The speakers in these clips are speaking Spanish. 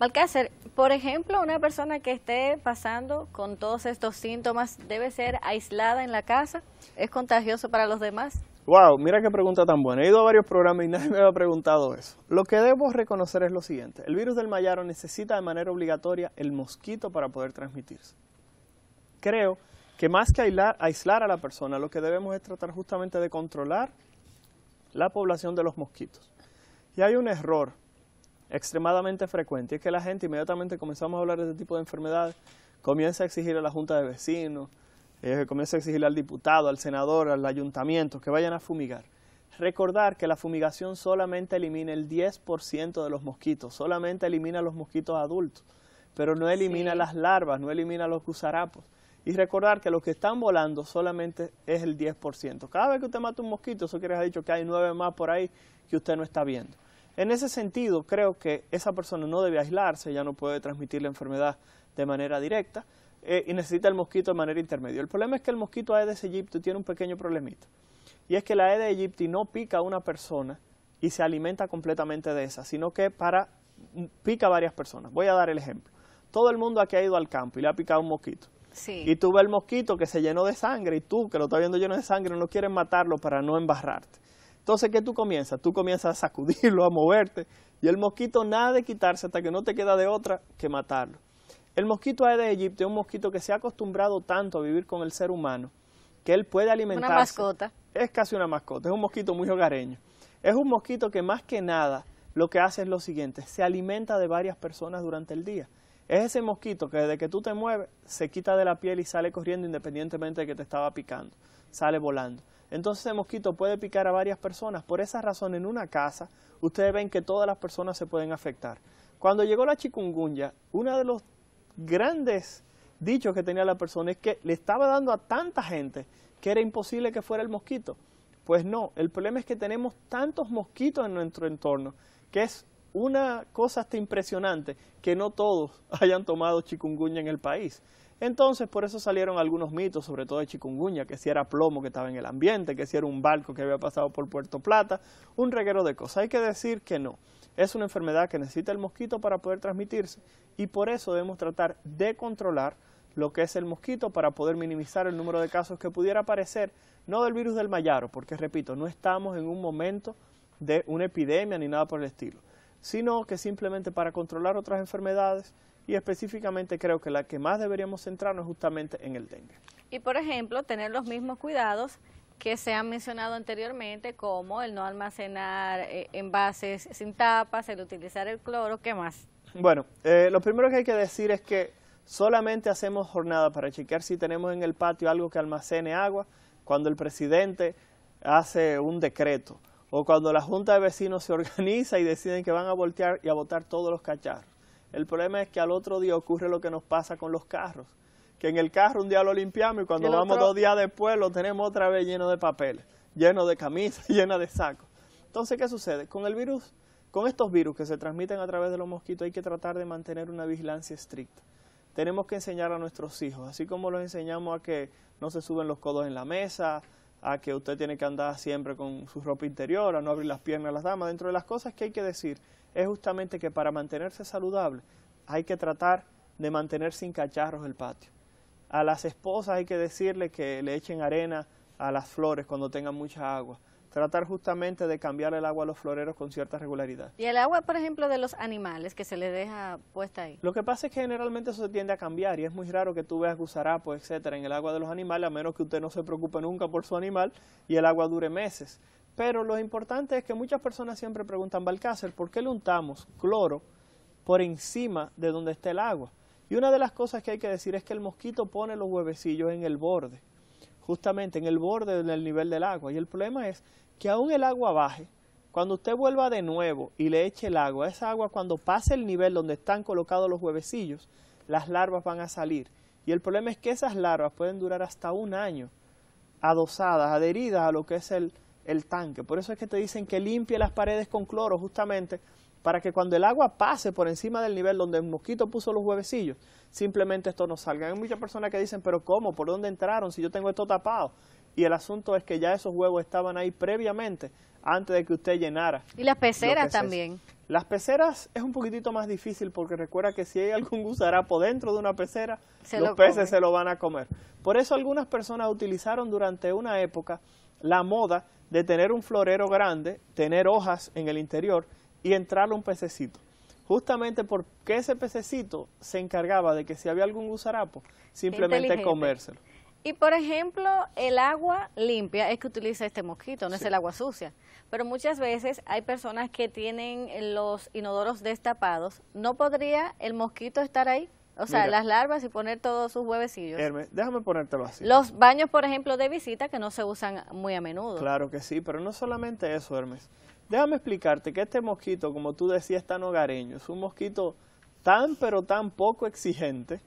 Malcácer, por ejemplo, una persona que esté pasando con todos estos síntomas debe ser aislada en la casa. ¿Es contagioso para los demás? Wow, mira qué pregunta tan buena. He ido a varios programas y nadie me ha preguntado eso. Lo que debo reconocer es lo siguiente. El virus del Mayaro necesita de manera obligatoria el mosquito para poder transmitirse. Creo que más que aislar, aislar, a la persona, lo que debemos es tratar justamente de controlar la población de los mosquitos. Y hay un error extremadamente frecuente. Y es que la gente inmediatamente comenzamos a hablar de este tipo de enfermedades, comienza a exigir a la Junta de Vecinos, eh, comienza a exigir al diputado, al senador, al ayuntamiento que vayan a fumigar. Recordar que la fumigación solamente elimina el 10% de los mosquitos, solamente elimina los mosquitos adultos, pero no elimina las larvas, no elimina los gusarapos. Y recordar que los que están volando solamente es el 10%. Cada vez que usted mata un mosquito, eso quiere decir que hay nueve más por ahí que usted no está viendo. En ese sentido, creo que esa persona no debe aislarse, ya no puede transmitir la enfermedad de manera directa eh, y necesita el mosquito de manera intermedia. El problema es que el mosquito Aedes aegypti tiene un pequeño problemita y es que la Aedes aegypti no pica a una persona y se alimenta completamente de esa, sino que para mm, pica a varias personas. Voy a dar el ejemplo. Todo el mundo aquí ha ido al campo y le ha picado un mosquito. Y tú ves el mosquito que se llenó de sangre y tú que lo estás viendo lleno de sangre no quieres matarlo para no embarrarte. Entonces, ¿qué tú comienzas? Tú comienzas a sacudirlo, a moverte, y el mosquito nada de quitarse hasta que no te queda de otra que matarlo. El mosquito Aedes Egipto es un mosquito que se ha acostumbrado tanto a vivir con el ser humano que él puede alimentarse. Una mascota. Es casi una mascota, es un mosquito muy hogareño. Es un mosquito que más que nada lo que hace es lo siguiente, se alimenta de varias personas durante el día. Es ese mosquito que desde que tú te mueves se quita de la piel y sale corriendo independientemente de que te estaba picando, sale volando. Entonces el mosquito puede picar a varias personas. Por esa razón, en una casa, ustedes ven que todas las personas se pueden afectar. Cuando llegó la chikungunya, uno de los grandes dichos que tenía la persona es que le estaba dando a tanta gente que era imposible que fuera el mosquito. Pues no, el problema es que tenemos tantos mosquitos en nuestro entorno, que es una cosa hasta impresionante que no todos hayan tomado chikungunya en el país. Entonces, por eso salieron algunos mitos, sobre todo de chikungunya, que si era plomo que estaba en el ambiente, que si era un barco que había pasado por Puerto Plata, un reguero de cosas. Hay que decir que no. Es una enfermedad que necesita el mosquito para poder transmitirse y por eso debemos tratar de controlar lo que es el mosquito para poder minimizar el número de casos que pudiera aparecer, no del virus del Mayaro, porque repito, no estamos en un momento de una epidemia ni nada por el estilo, sino que simplemente para controlar otras enfermedades y específicamente creo que la que más deberíamos centrarnos es justamente en el dengue. Y por ejemplo, tener los mismos cuidados que se han mencionado anteriormente, como el no almacenar eh, envases sin tapas, el utilizar el cloro, ¿qué más? Bueno, eh, lo primero que hay que decir es que solamente hacemos jornada para chequear si tenemos en el patio algo que almacene agua cuando el presidente hace un decreto o cuando la Junta de Vecinos se organiza y deciden que van a voltear y a botar todos los cacharros. El problema es que al otro día ocurre lo que nos pasa con los carros. Que en el carro un día lo limpiamos y cuando vamos dos días después lo tenemos otra vez lleno de papel, lleno de camisas, lleno de sacos. Entonces, ¿qué sucede? Con el virus, con estos virus que se transmiten a través de los mosquitos hay que tratar de mantener una vigilancia estricta. Tenemos que enseñar a nuestros hijos, así como los enseñamos a que no se suben los codos en la mesa, a que usted tiene que andar siempre con su ropa interior, a no abrir las piernas a las damas, dentro de las cosas que hay que decir es justamente que para mantenerse saludable hay que tratar de mantener sin cacharros el patio. A las esposas hay que decirle que le echen arena a las flores cuando tengan mucha agua. Tratar justamente de cambiar el agua a los floreros con cierta regularidad. ¿Y el agua, por ejemplo, de los animales que se le deja puesta ahí? Lo que pasa es que generalmente eso se tiende a cambiar y es muy raro que tú veas gusarapos, etcétera, en el agua de los animales, a menos que usted no se preocupe nunca por su animal y el agua dure meses. Pero lo importante es que muchas personas siempre preguntan, Balcácer, ¿por qué le untamos cloro por encima de donde está el agua? Y una de las cosas que hay que decir es que el mosquito pone los huevecillos en el borde, justamente en el borde del nivel del agua. Y el problema es que aún el agua baje, cuando usted vuelva de nuevo y le eche el agua, esa agua cuando pase el nivel donde están colocados los huevecillos, las larvas van a salir. Y el problema es que esas larvas pueden durar hasta un año adosadas, adheridas a lo que es el, el tanque. Por eso es que te dicen que limpie las paredes con cloro justamente para que cuando el agua pase por encima del nivel donde el mosquito puso los huevecillos, simplemente esto no salga. Hay muchas personas que dicen, pero ¿cómo? ¿Por dónde entraron si yo tengo esto tapado? Y el asunto es que ya esos huevos estaban ahí previamente, antes de que usted llenara. Y las peceras también. las peceras es un poquitito más difícil porque recuerda que si hay algún gusarapo dentro de una pecera, los peces se lo van a comer. Por eso algunas personas utilizaron durante una época la moda de tener un florero grande, tener hojas en el interior y entrarle un pececito. Justamente porque ese pececito se encargaba de que si había algún gusarapo, simplemente comérselo. Y por ejemplo, el agua limpia es que utiliza este mosquito, no es el agua sucia. Pero muchas veces hay personas que tienen los inodoros destapados. ¿No podría el mosquito estar ahí? O sea, las larvas y poner todos sus huevecillos. Hermes, déjame ponértelo así. Los baños, por ejemplo, de visita que no se usan muy a menudo. Claro que sí, pero no solamente eso, Hermes. Déjame explicarte que este mosquito, como tú decías, tan hogareño. Es un mosquito tan, pero tan poco exigente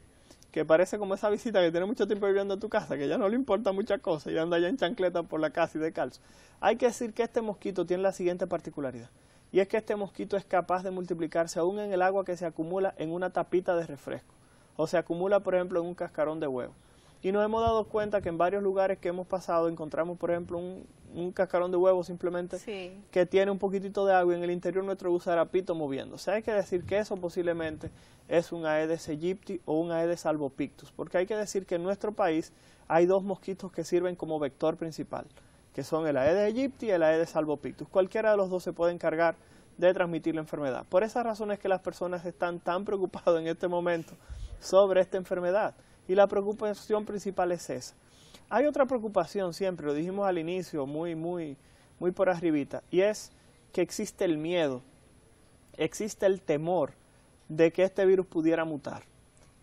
que parece como esa visita que tiene mucho tiempo viviendo en tu casa, que ya no le importa muchas cosas y anda ya en chancleta por la casa y de calcio. Hay que decir que este mosquito tiene la siguiente particularidad, y es que este mosquito es capaz de multiplicarse aún en el agua que se acumula en una tapita de refresco o se acumula, por ejemplo, en un cascarón de huevo. Y nos hemos dado cuenta que en varios lugares que hemos pasado encontramos, por ejemplo, un, cascarón de huevo simplemente que tiene un poquitito de agua y en el interior nuestro gusarapito moviendo. O sea, hay que decir que eso posiblemente es un Aedes aegypti o un Aedes albopictus, porque hay que decir que en nuestro país hay dos mosquitos que sirven como vector principal, que son el Aedes aegypti y el Aedes albopictus. Cualquiera de los dos se puede encargar de transmitir la enfermedad. Por esas razones que las personas están tan preocupadas en este momento sobre esta enfermedad. Y la preocupación principal es esa. Hay otra preocupación siempre, lo dijimos al inicio, muy, muy, muy por arribita, y es que existe el miedo, existe el temor de que este virus pudiera mutar.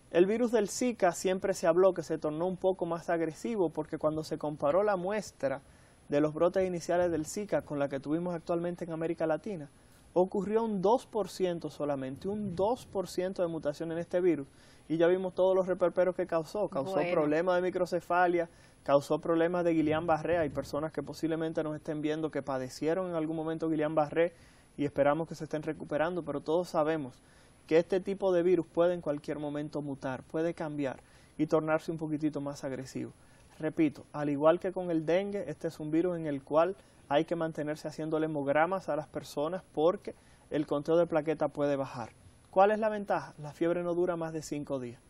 El virus del Zika siempre se habló que se tornó un poco más agresivo porque cuando se comparó la muestra de los brotes iniciales del Zika con la que tuvimos actualmente en América Latina, ocurrió un 2% solamente, un 2% de mutación en este virus. Y ya vimos todos los reperperos que causó. Causó problemas de microcefalia, causó problemas de Guillain-Barré. Hay personas que posiblemente nos estén viendo que padecieron en algún momento Guillain-Barré y esperamos que se estén recuperando, pero todos sabemos que este tipo de virus puede en cualquier momento mutar, puede cambiar y tornarse un poquitito más agresivo. Repito, al igual que con el dengue, este es un virus en el cual hay que mantenerse haciéndole hemogramas a las personas porque el conteo de plaqueta puede bajar. ¿Cuál es la ventaja? La fiebre no dura más de cinco días.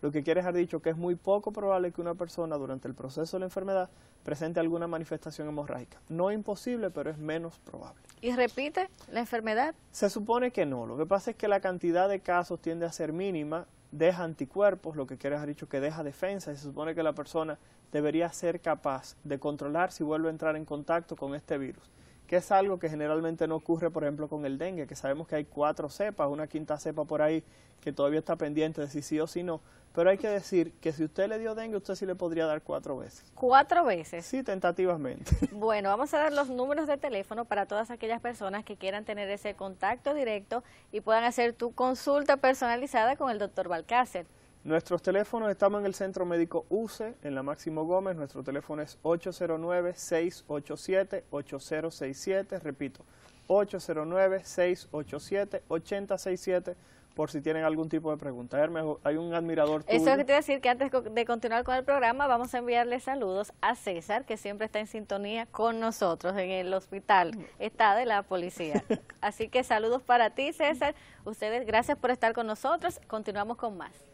Lo que quieres ha dicho que es muy poco probable que una persona durante el proceso de la enfermedad presente alguna manifestación hemorrágica. No imposible, pero es menos probable. ¿Y repite la enfermedad? Se supone que no. Lo que pasa es que la cantidad de casos tiende a ser mínima deja anticuerpos, lo que quiere haber dicho que deja defensa, y se supone que la persona debería ser capaz de controlar si vuelve a entrar en contacto con este virus que es algo que generalmente no ocurre, por ejemplo, con el dengue, que sabemos que hay cuatro cepas, una quinta cepa por ahí que todavía está pendiente de si sí o si no. Pero hay que decir que si usted le dio dengue, usted sí le podría dar cuatro veces. ¿Cuatro veces? Sí, tentativamente. Bueno, vamos a dar los números de teléfono para todas aquellas personas que quieran tener ese contacto directo y puedan hacer tu consulta personalizada con el doctor Balcácer. Nuestros teléfonos estamos en el Centro Médico UCE, en la Máximo Gómez. Nuestro teléfono es 809-687-8067. Repito, 809-687-8067 por si tienen algún tipo de pregunta. Hay un admirador Eso es que te a decir, que antes de continuar con el programa, vamos a enviarle saludos a César, que siempre está en sintonía con nosotros en el hospital, está de la policía. Así que saludos para ti, César. Ustedes, gracias por estar con nosotros. Continuamos con más.